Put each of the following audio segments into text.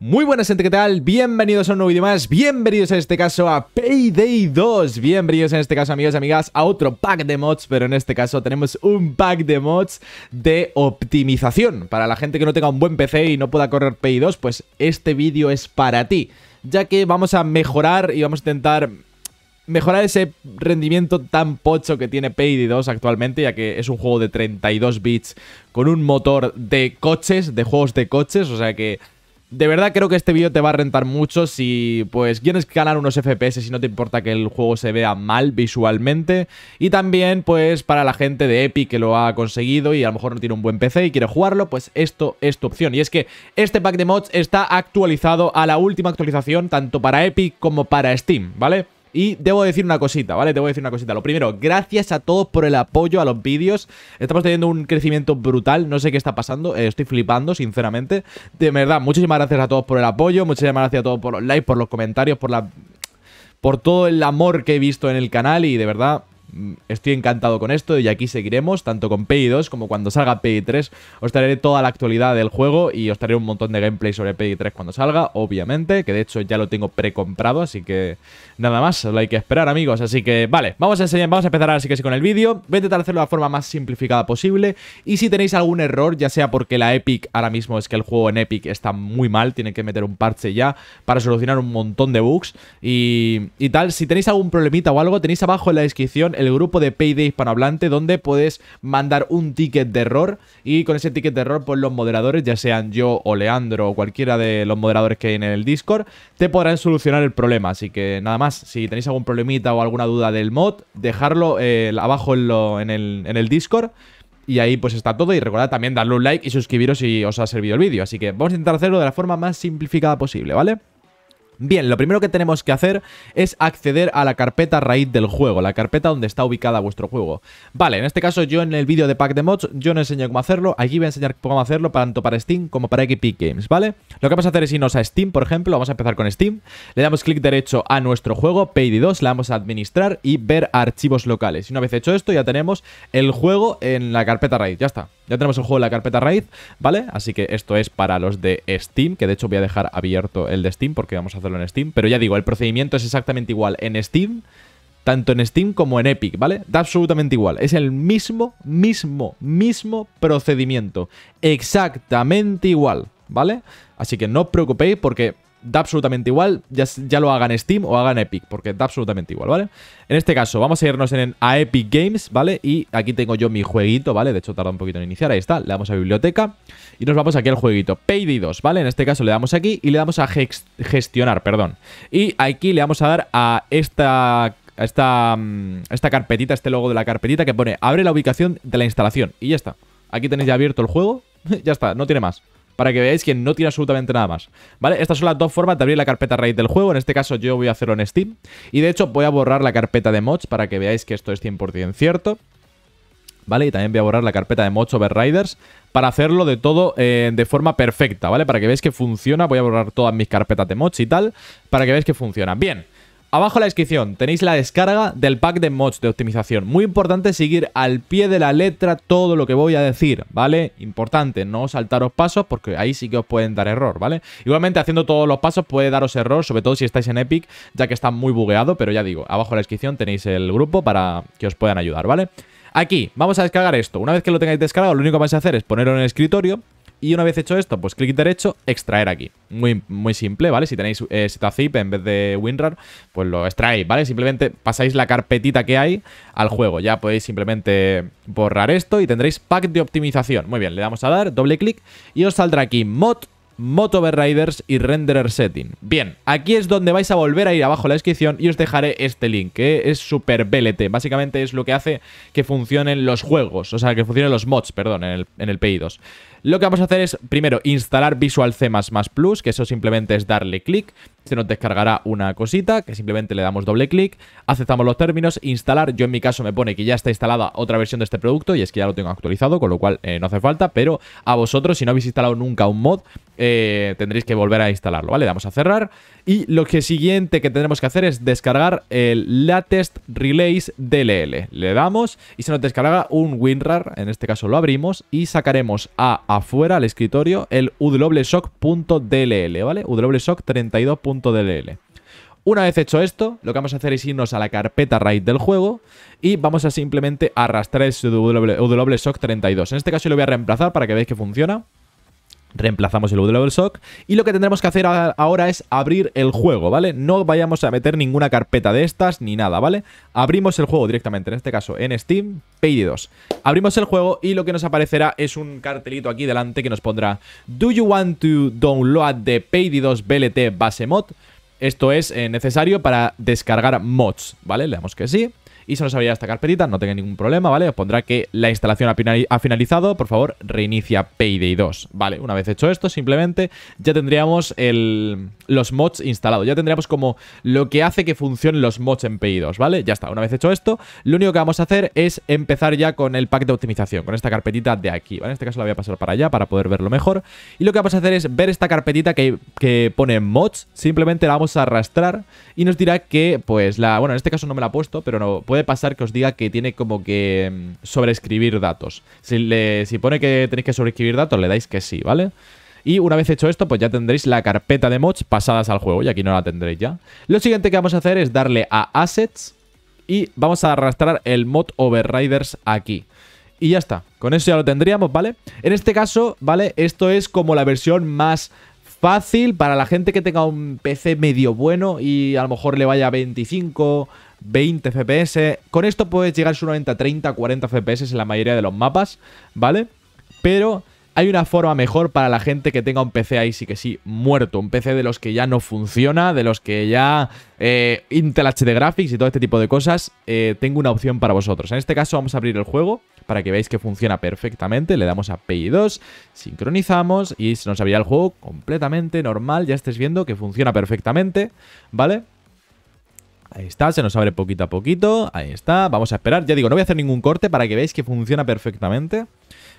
Muy buenas gente, ¿qué tal? Bienvenidos a un nuevo vídeo más, bienvenidos en este caso a Payday 2 Bienvenidos en este caso amigos y amigas a otro pack de mods Pero en este caso tenemos un pack de mods de optimización Para la gente que no tenga un buen PC y no pueda correr Payday 2 Pues este vídeo es para ti Ya que vamos a mejorar y vamos a intentar mejorar ese rendimiento tan pocho que tiene Payday 2 actualmente, ya que es un juego de 32 bits con un motor de coches, de juegos de coches, o sea que de verdad creo que este vídeo te va a rentar mucho si pues quieres ganar unos FPS y no te importa que el juego se vea mal visualmente y también pues para la gente de Epic que lo ha conseguido y a lo mejor no tiene un buen PC y quiere jugarlo, pues esto es tu opción. Y es que este pack de mods está actualizado a la última actualización tanto para Epic como para Steam, ¿vale? Y debo decir una cosita, ¿vale? Te decir una cosita. Lo primero, gracias a todos por el apoyo a los vídeos. Estamos teniendo un crecimiento brutal. No sé qué está pasando. Eh, estoy flipando, sinceramente. De verdad, muchísimas gracias a todos por el apoyo. Muchísimas gracias a todos por los likes, por los comentarios, por la. Por todo el amor que he visto en el canal. Y de verdad, Mm, estoy encantado con esto y aquí seguiremos, tanto con PI2 como cuando salga PI3. Os traeré toda la actualidad del juego y os traeré un montón de gameplay sobre PI3 cuando salga, obviamente, que de hecho ya lo tengo precomprado, así que nada más, lo hay que esperar, amigos. Así que, vale, vamos a enseñar, vamos a empezar ahora sí que sí con el vídeo. Voy a intentar hacerlo de la forma más simplificada posible y si tenéis algún error, ya sea porque la Epic ahora mismo es que el juego en Epic está muy mal, tienen que meter un parche ya para solucionar un montón de bugs y, y tal. Si tenéis algún problemita o algo, tenéis abajo en la descripción el grupo de Payday hispanohablante donde puedes mandar un ticket de error y con ese ticket de error pues los moderadores, ya sean yo o Leandro o cualquiera de los moderadores que hay en el Discord, te podrán solucionar el problema. Así que nada más, si tenéis algún problemita o alguna duda del mod, dejarlo eh, abajo en, el, en el Discord. Y ahí pues está todo y recordad también darle un like y suscribiros si os ha servido el vídeo. Así que vamos a intentar hacerlo de la forma más simplificada posible, ¿vale? Bien, lo primero que tenemos que hacer es acceder a la carpeta raíz del juego, la carpeta donde está ubicada vuestro juego. Vale, en este caso yo en el vídeo de pack de mods, yo no enseño cómo hacerlo, aquí voy a enseñar cómo hacerlo tanto para Steam como para XP Games, ¿vale? Lo que vamos a hacer es irnos a Steam, por ejemplo, vamos a empezar con Steam, le damos clic derecho a nuestro juego, PD2, le vamos a administrar y ver archivos locales. Y una vez hecho esto ya tenemos el juego en la carpeta raíz, ya está. Ya tenemos el juego en la carpeta raíz, ¿vale? Así que esto es para los de Steam, que de hecho voy a dejar abierto el de Steam porque vamos a hacerlo en Steam. Pero ya digo, el procedimiento es exactamente igual en Steam, tanto en Steam como en Epic, ¿vale? Da absolutamente igual. Es el mismo, mismo, mismo procedimiento. Exactamente igual, ¿vale? Así que no os preocupéis porque da absolutamente igual, ya, ya, lo hagan Steam o hagan Epic, porque da absolutamente igual, ¿vale? En este caso, vamos a irnos en, a Epic Games, ¿vale? Y aquí tengo yo mi jueguito, ¿vale? De hecho, tarda un poquito en iniciar, ahí está, le damos a biblioteca y nos vamos aquí al jueguito, 2, ¿vale? En este caso le damos aquí y le damos a gestionar, perdón. Y aquí le vamos a dar a esta esta, mm, esta carpetita, este logo de la carpetita que pone abre la ubicación de la instalación y ya está. Aquí tenéis ya abierto el juego, ya está, no tiene más para que veáis que no tiene absolutamente nada más. ¿Vale? Estas son las dos formas de abrir la carpeta raíz del juego. En este caso yo voy a hacerlo en Steam. Y de hecho voy a borrar la carpeta de mods para que veáis que esto es 100% cierto. ¿Vale? Y también voy a borrar la carpeta de mods Overriders para hacerlo de todo eh, de forma perfecta, ¿vale? Para que veáis que funciona. Voy a borrar todas mis carpetas de mods y tal, para que veáis que funciona. Bien. Abajo la descripción tenéis la descarga del pack de mods de optimización. Muy importante seguir al pie de la letra todo lo que voy a decir, ¿vale? Importante, no saltaros pasos porque ahí sí que os pueden dar error, ¿vale? Igualmente haciendo todos los pasos puede daros error, sobre todo si estáis en Epic, ya que está muy bugueado, pero ya digo, abajo en la descripción tenéis el grupo para que os puedan ayudar, ¿vale? Aquí, vamos a descargar esto. Una vez que lo tengáis descargado, lo único que vais a hacer es ponerlo en el escritorio y una vez hecho esto, pues clic derecho, extraer aquí. Muy, muy simple, ¿vale? Si tenéis eh, zip en vez de WinRAR, pues lo extraéis, ¿vale? Simplemente pasáis la carpetita que hay al juego. Ya podéis simplemente borrar esto y tendréis pack de optimización. Muy bien, le damos a dar, doble clic y os saldrá aquí mod Mod Overriders y Renderer Setting. Bien, aquí es donde vais a volver a ir abajo la descripción y os dejaré este link, que es super BLT. Básicamente es lo que hace que funcionen los juegos, o sea, que funcionen los mods, perdón, en el, en el PI2. Lo que vamos a hacer es, primero, instalar Visual C++ Plus, que eso simplemente es darle clic. Se nos descargará una cosita, que simplemente le damos doble clic, aceptamos los términos, instalar. Yo en mi caso me pone que ya está instalada otra versión de este producto y es que ya lo tengo actualizado, con lo cual eh, no hace falta, pero a vosotros, si no habéis instalado nunca un mod, eh, tendréis que volver a instalarlo, ¿vale? Damos a cerrar y lo que siguiente que tendremos que hacer es descargar el latest relays DLL. Le damos y se nos descarga un WinRAR, en este caso lo abrimos y sacaremos a afuera al escritorio el wshock.dll, ¿vale? wshock32.dll. Una vez hecho esto, lo que vamos a hacer es irnos a la carpeta RAID del juego y vamos a simplemente arrastrar ese wshock32. En este caso lo voy a reemplazar para que veáis que funciona reemplazamos el bootloader sock y lo que tendremos que hacer ahora es abrir el juego, ¿vale? No vayamos a meter ninguna carpeta de estas ni nada, ¿vale? Abrimos el juego directamente, en este caso en Steam, Payday 2. Abrimos el juego y lo que nos aparecerá es un cartelito aquí delante que nos pondrá Do you want to download the Payday 2 BLT base mod? Esto es eh, necesario para descargar mods, ¿vale? Le damos que sí y se nos abrirá esta carpetita, no tenga ningún problema, ¿vale? Os pondrá que la instalación ha finalizado, por favor, reinicia Payday 2, ¿vale? Una vez hecho esto, simplemente ya tendríamos los mods instalados, ya tendríamos como lo que hace que funcionen los mods en Payday 2, ¿vale? Ya está, una vez hecho esto, lo único que vamos a hacer es empezar ya con el pack de optimización, con esta carpetita de aquí, ¿vale? En este caso la voy a pasar para allá para poder verlo mejor. Y lo que vamos a hacer es ver esta carpetita que, que pone mods, simplemente la vamos a arrastrar y nos dirá que, pues, la... Bueno, en este caso no me la ha puesto, pero no puede pasar que os diga que tiene como que mm, sobreescribir datos. Si, le, si pone que tenéis que sobreescribir datos, le dais que sí, ¿vale? Y una vez hecho esto, pues ya tendréis la carpeta de mods pasadas al juego y aquí no la tendréis ya. Lo siguiente que vamos a hacer es darle a Assets y vamos a arrastrar el mod Overriders aquí. Y ya está, con eso ya lo tendríamos, ¿vale? En este caso, ¿vale? Esto es como la versión más fácil para la gente que tenga un PC medio bueno y a lo mejor le vaya 25, 20 FPS. Con esto puedes llegar solamente a 30, 40 FPS en la mayoría de los mapas, ¿vale? Pero hay una forma mejor para la gente que tenga un PC ahí sí que sí muerto, un PC de los que ya no funciona, de los que ya eh, Intel HD Graphics y todo este tipo de cosas, eh, tengo una opción para vosotros. En este caso vamos a abrir el juego para que veáis que funciona perfectamente. Le damos a PI2, sincronizamos y se nos abrirá el juego completamente normal. Ya estés viendo que funciona perfectamente, ¿vale? Ahí está, se nos abre poquito a poquito. Ahí está, vamos a esperar. Ya digo, no voy a hacer ningún corte para que veáis que funciona perfectamente.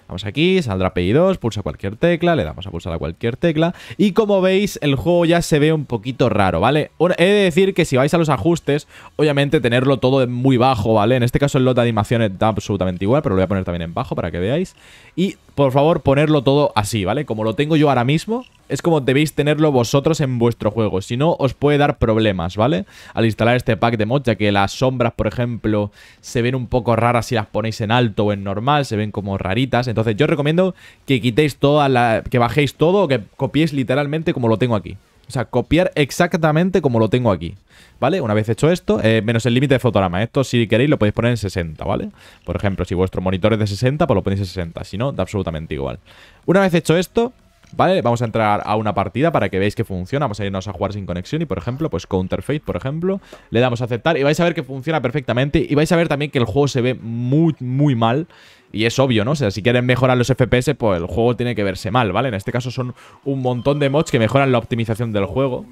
Vamos aquí, saldrá PI2, pulsa cualquier tecla, le damos a pulsar a cualquier tecla. Y como veis, el juego ya se ve un poquito raro, ¿vale? He de decir que si vais a los ajustes, obviamente tenerlo todo muy bajo, ¿vale? En este caso el lot de animación da absolutamente igual, pero lo voy a poner también en bajo para que veáis. Y por favor, ponerlo todo así, ¿vale? Como lo tengo yo ahora mismo, es como debéis tenerlo vosotros en vuestro juego. Si no, os puede dar problemas, ¿vale? Al instalar este pack de mods, ya que las sombras, por ejemplo, se ven un poco raras si las ponéis en alto o en normal, se ven como raritas. Entonces yo recomiendo que quitéis toda la... que bajéis todo o que copiéis literalmente como lo tengo aquí. O sea, copiar exactamente como lo tengo aquí, ¿vale? Una vez hecho esto, eh, menos el límite de fotograma. Esto, si queréis, lo podéis poner en 60, ¿vale? Por ejemplo, si vuestro monitor es de 60, pues lo ponéis en 60. Si no, da absolutamente igual. Una vez hecho esto, ¿Vale? Vamos a entrar a una partida para que veáis que funciona. Vamos a irnos a jugar sin conexión y, por ejemplo, pues Counterfeit, por ejemplo. Le damos a aceptar y vais a ver que funciona perfectamente. Y vais a ver también que el juego se ve muy, muy mal. Y es obvio, ¿no? O sea, si quieren mejorar los FPS, pues el juego tiene que verse mal, ¿vale? En este caso son un montón de mods que mejoran la optimización del juego.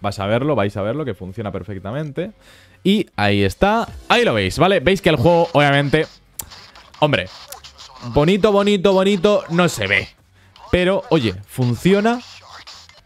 Vas a verlo, vais a verlo, que funciona perfectamente. Y ahí está. Ahí lo veis, ¿vale? Veis que el juego, obviamente... Hombre, bonito, bonito, bonito, no se ve. Pero, oye, funciona.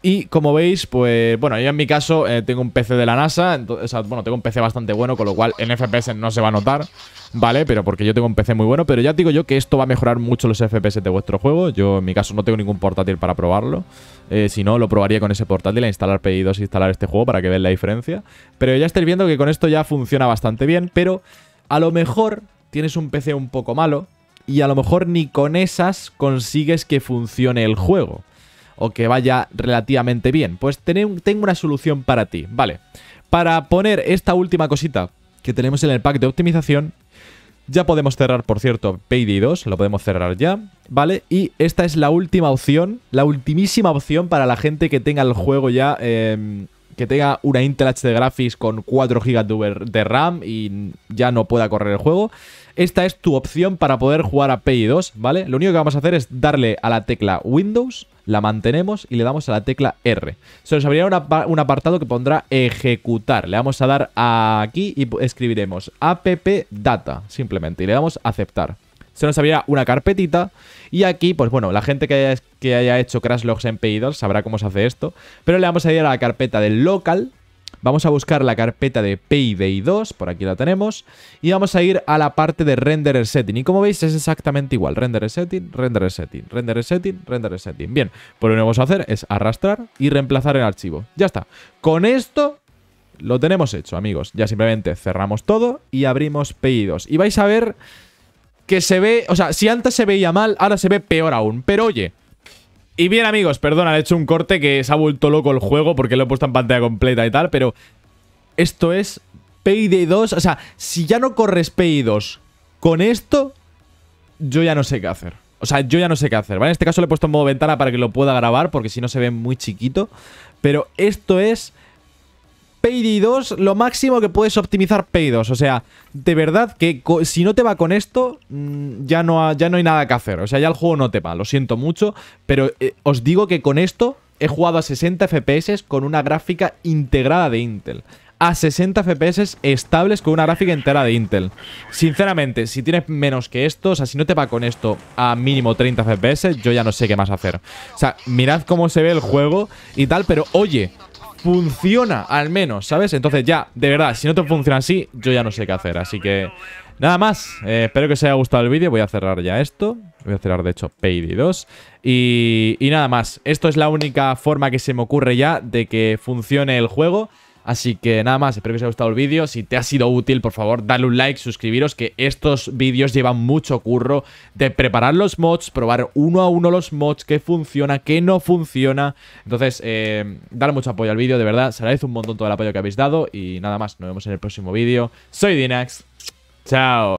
Y como veis, pues bueno, yo en mi caso eh, tengo un PC de la NASA, o sea, bueno, tengo un PC bastante bueno, con lo cual en FPS no se va a notar, ¿vale? Pero porque yo tengo un PC muy bueno, pero ya digo yo que esto va a mejorar mucho los FPS de vuestro juego. Yo en mi caso no tengo ningún portátil para probarlo, eh, si no, lo probaría con ese portátil, a instalar pedidos, instalar este juego para que vean la diferencia. Pero ya estáis viendo que con esto ya funciona bastante bien, pero a lo mejor tienes un PC un poco malo, y a lo mejor ni con esas consigues que funcione el juego o que vaya relativamente bien. Pues tengo una solución para ti, ¿vale? Para poner esta última cosita que tenemos en el pack de optimización, ya podemos cerrar, por cierto, Payday 2, lo podemos cerrar ya, ¿vale? Y esta es la última opción, la ultimísima opción para la gente que tenga el juego ya, em, que tenga una Intel HD Graphics con 4 GB de RAM y ya no pueda correr el juego. Esta es tu opción para poder jugar a pi 2, ¿vale? Lo único que vamos a hacer es darle a la tecla Windows, la mantenemos y le damos a la tecla R. Se nos abrirá un apartado que pondrá ejecutar. Le vamos a dar aquí y escribiremos AppData, data, simplemente, y le damos aceptar se nos abrirá una carpetita y aquí, pues bueno, la gente que haya, hecho crash logs en 2 sabrá cómo se hace esto, pero le vamos a ir a la carpeta del local Vamos a buscar la carpeta de Payday 2, por aquí la tenemos, y vamos a ir a la parte de Renderer Setting. Y como veis es exactamente igual, Renderer Setting, Renderer Setting, Renderer Setting, Renderer Setting. Bien, pues lo que vamos a hacer es arrastrar y reemplazar el archivo. Ya está. Con esto lo tenemos hecho, amigos. Ya simplemente cerramos todo y abrimos Payday 2. Y vais a ver que se ve, o sea, si antes se veía mal, ahora se ve peor aún. Pero oye... Y bien amigos, perdona, he hecho un corte que se ha vuelto loco el juego porque lo he puesto en pantalla completa y tal, pero esto es Payday 2. O sea, si ya no corres Payday 2 con esto, yo ya no sé qué hacer. O sea, yo ya no sé qué hacer, ¿vale? En este caso le he puesto en modo ventana para que lo pueda grabar porque si no se ve muy chiquito. Pero esto es... 2 lo máximo que puedes optimizar Pay 2. O sea, de verdad que si no te va con esto, mm, ya no, ya no hay nada que hacer. O sea, ya el juego no te va, lo siento mucho, pero eh, os digo que con esto he jugado a 60 FPS con una gráfica integrada de Intel. A 60 FPS estables con una gráfica entera de Intel. Sinceramente, si tienes menos que esto, o sea, si no te va con esto a mínimo 30 FPS, yo ya no sé qué más hacer. O sea, mirad cómo se ve el juego y tal, pero oye, funciona al menos, ¿sabes? Entonces ya, de verdad, si no te funciona así, yo ya no sé qué hacer. Así que nada más. Eh, espero que os haya gustado el vídeo. Voy a cerrar ya esto. Voy a cerrar, de hecho, Payday 2. Y, y nada más. Esto es la única forma que se me ocurre ya de que funcione el juego. Así que nada más, espero que os haya gustado el vídeo. Si te ha sido útil, por favor, dale un like, suscribiros, que estos vídeos llevan mucho curro de preparar los mods, probar uno a uno los mods, qué funciona, qué no funciona. Entonces, eh, dale mucho apoyo al vídeo, de verdad, se agradece un montón todo el apoyo que habéis dado. Y nada más, nos vemos en el próximo vídeo. Soy Dinax, chao.